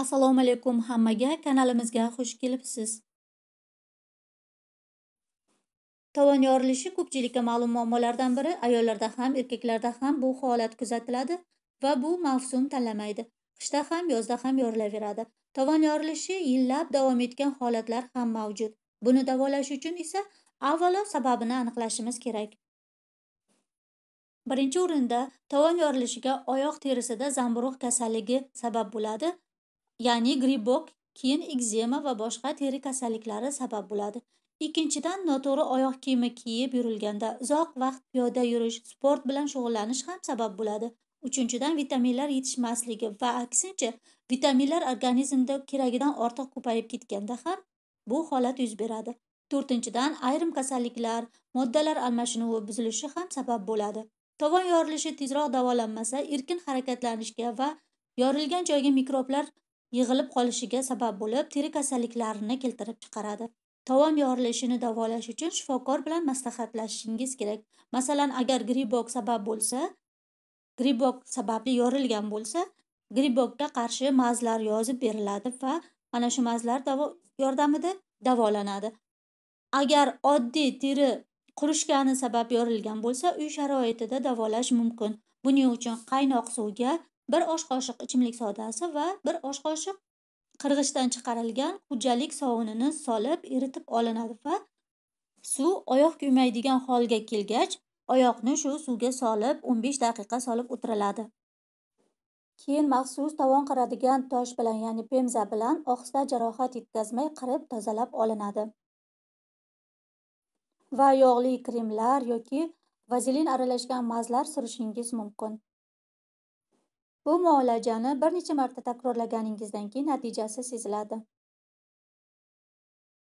assalomu alaykum hammaga kanalimizga xush kelibsiz tovon yorilishi ko'pchilikka ma'lum muammolardan biri ayollarda ham erkaklarda ham bu holat kuzatiladi va bu mavsum tanlamaydi qishda ham yozda ham yorilaveradi tovon yorilishi yillab davom etgan holatlar ham mavjud buni davolash uchun esa avvalo sababini aniqlashimiz kerak birinchi o'rinda tovon yorilishiga oyoq terisida zamburug' kasalligi sabab bo'ladi ya'ni gribok keyin ekzema va boshqa teri kasalliklari sabab bo'ladi ikkinchidan noto'g'ri oyoq kiyimi kiyib yurilganda uzoq vaqt piyoda yurish sport bilan shug'ullanish ham sabab bo'ladi uchinchidan vitaminlar yetishmasligi va aksincha vitaminlar organizmda keragidan ortiq ko'payib ketganda ham bu holat yuz beradi to'rtinchidan ayrim kasalliklar moddalar almashinuvi buzilishi ham sabab bo'ladi tovon yorilishi tezroq davolanmasa erkin harakatlanishga va yorilgan joyga mikroblar yig'ilib qolishiga sabab bo'lib teri kasalliklarini keltirib chiqaradi tovon yorilishini davolash uchun shifokor bilan maslahatlashishingiz kerak masalan agar gribok sabab bo'lsa gribok sababli yorilgan bo'lsa gribokka qarshi mazlar yozib beriladi va mana shu mazlar yordamida davolanadi agar oddiy teri qurishgani sabab yorilgan bo'lsa uy sharoitida davolash mumkin buning uchun qaynoq suvga bir osh qoshiq ichimlik sodasi va bir osh qoshiq qirg'ichdan chiqarilgan xo'jalik sovunini solib eritib olinadi va suv oyoq kuymaydigan holga kelgach oyoqni shu suvga solib 15 daqiqa solib o'tiriladi keyin maxsus tovon qiradigan tosh bilan ya'ni pemza bilan ohista jarohat yetkazmay qirib tozalab olinadi va yog'li kremlar yoki vazelin aralashgan mazlar surishingiz mumkin Bu muolajani bir necha marta takrorlaganingizdan keyin natijasi seziladi.